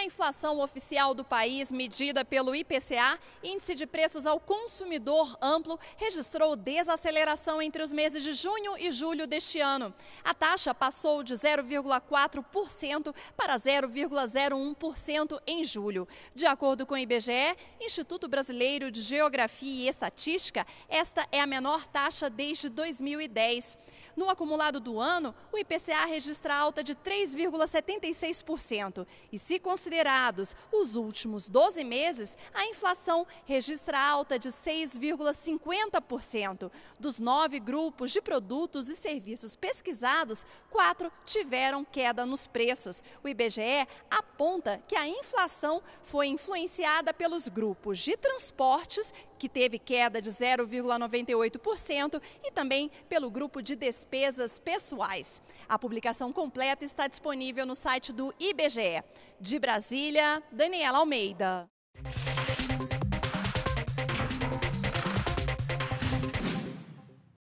A inflação oficial do país, medida pelo IPCA, Índice de Preços ao Consumidor Amplo, registrou desaceleração entre os meses de junho e julho deste ano. A taxa passou de 0,4% para 0,01% em julho. De acordo com o IBGE, Instituto Brasileiro de Geografia e Estatística, esta é a menor taxa desde 2010. No acumulado do ano, o IPCA registra alta de 3,76%. E se considerar considerados os últimos 12 meses, a inflação registra alta de 6,50%. Dos nove grupos de produtos e serviços pesquisados, quatro tiveram queda nos preços. O IBGE aponta que a inflação foi influenciada pelos grupos de transportes que teve queda de 0,98%, e também pelo grupo de despesas pessoais. A publicação completa está disponível no site do IBGE. De Brasília, Daniela Almeida.